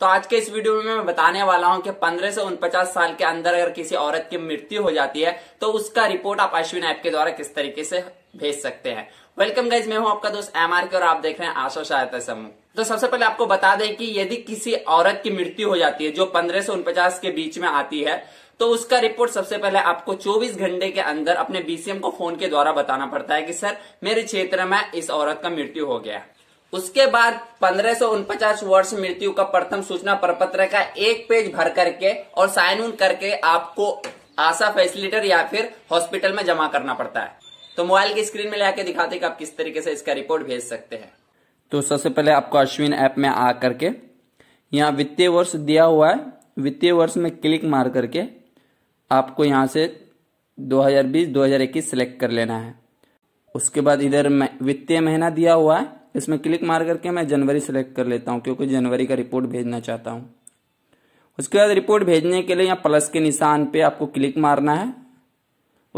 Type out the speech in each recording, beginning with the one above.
तो आज के इस वीडियो में मैं बताने वाला हूं कि 15 से उनपचास साल के अंदर अगर किसी औरत की मृत्यु हो जाती है तो उसका रिपोर्ट आप अश्विन ऐप के द्वारा किस तरीके से भेज सकते हैं वेलकम गाइज मैं हूं आपका दोस्त एम आर के और आप देख रहे हैं आशा सहायता समूह तो सबसे पहले आपको बता दें कि यदि किसी औरत की मृत्यु हो जाती है जो पंद्रह से उनपचास के बीच में आती है तो उसका रिपोर्ट सबसे पहले आपको 24 घंटे के अंदर अपने बीसीएम को फोन के द्वारा बताना पड़ता है कि सर मेरे क्षेत्र में इस औरत का मृत्यु हो गया उसके बाद पंद्रह वर्ष मृत्यु का प्रथम सूचना प्रपत्र का एक पेज भर करके और साइन उन करके आपको आशा फैसिलिटर या फिर हॉस्पिटल में जमा करना पड़ता है तो मोबाइल की स्क्रीन में लेके दिखाते कि आप किस तरीके से इसका रिपोर्ट भेज सकते हैं तो सबसे पहले आपको अश्विन ऐप में आ करके यहाँ वित्तीय वर्ष दिया हुआ है वित्तीय वर्ष में क्लिक मार करके आपको यहाँ से 2020-2021 सिलेक्ट कर लेना है उसके बाद इधर वित्तीय महीना दिया हुआ है इसमें क्लिक मार करके मैं जनवरी सेलेक्ट कर लेता हूँ क्योंकि जनवरी का रिपोर्ट भेजना चाहता हूँ उसके बाद रिपोर्ट भेजने के लिए यहाँ प्लस के निशान पे आपको क्लिक मारना है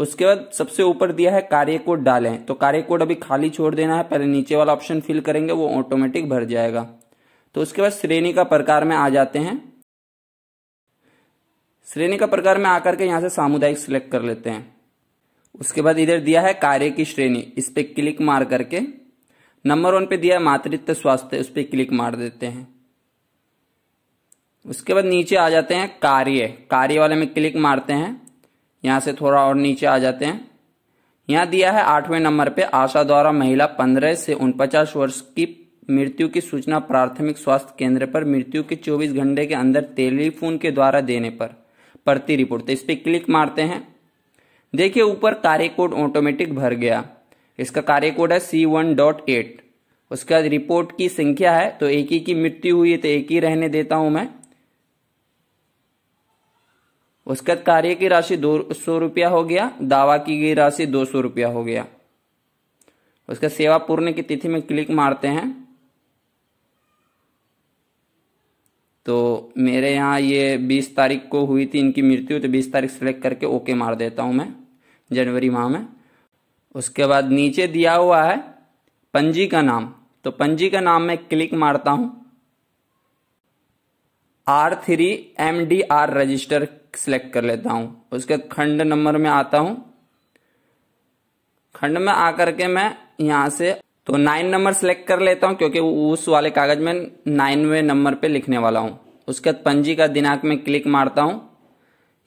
उसके बाद सबसे ऊपर दिया है कार्य कोड डालें तो कार्य कोड अभी खाली छोड़ देना है पहले नीचे वाला ऑप्शन फिल करेंगे वो ऑटोमेटिक भर जाएगा तो उसके बाद श्रेणी का प्रकार में आ जाते हैं श्रेणी का प्रकार में आकर के यहाँ से सामुदायिक सिलेक्ट कर लेते हैं उसके बाद इधर दिया है कार्य की श्रेणी इस पर क्लिक मार करके नंबर वन पे दिया मातृत्व स्वास्थ्य उस पर क्लिक मार देते हैं उसके बाद नीचे आ जाते हैं कार्य कार्य वाले में क्लिक मारते हैं यहां से थोड़ा और नीचे आ जाते हैं यहां दिया है आठवें नंबर पे आशा द्वारा महिला पंद्रह से उनपचास वर्ष की मृत्यु की सूचना प्राथमिक स्वास्थ्य केंद्र पर मृत्यु के चौबीस घंटे के अंदर टेलीफोन के द्वारा देने पर प्रति रिपोर्ट तो इस पर क्लिक मारते हैं देखिए ऊपर कार्य कोड ऑटोमेटिक भर गया इसका कार्य कोड है सी वन डॉट एट उसके बाद रिपोर्ट की संख्या है तो एक ही की मृत्यु हुई है तो एक ही रहने देता हूं मैं उसके बाद कार्य की राशि दो सौ रुपया हो गया दावा की गई राशि दो सौ रुपया हो गया उसका सेवा पूर्ण की तिथि में क्लिक मारते हैं तो मेरे यहाँ ये बीस तारीख को हुई थी इनकी मृत्यु तो बीस तारीख सेलेक्ट करके ओके मार देता हूँ मैं जनवरी माह में उसके बाद नीचे दिया हुआ है पंजी का नाम तो पंजी का नाम मैं क्लिक मारता हूं R three M D R register select कर लेता हूं उसके खंड नंबर में आता हूं खंड में आकर के मैं यहां से तो नाइन नंबर सेलेक्ट कर लेता हूं क्योंकि उस वाले कागज में नाइनवे नंबर पे लिखने वाला हूं उसके बाद पंजी का दिनांक में क्लिक मारता हूं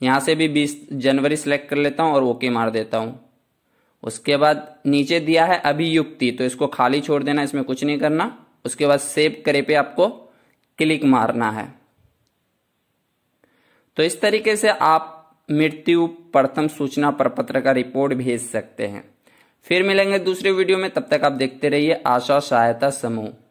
यहां से भी बीस जनवरी सेलेक्ट कर लेता हूं और ओके मार देता हूं उसके बाद नीचे दिया है अभियुक्ति तो इसको खाली छोड़ देना इसमें कुछ नहीं करना उसके बाद सेव करे पे आपको क्लिक मारना है तो इस तरीके से आप मृत्यु प्रथम सूचना प्रपत्र का रिपोर्ट भेज सकते हैं फिर मिलेंगे दूसरे वीडियो में तब तक आप देखते रहिए आशा सहायता समूह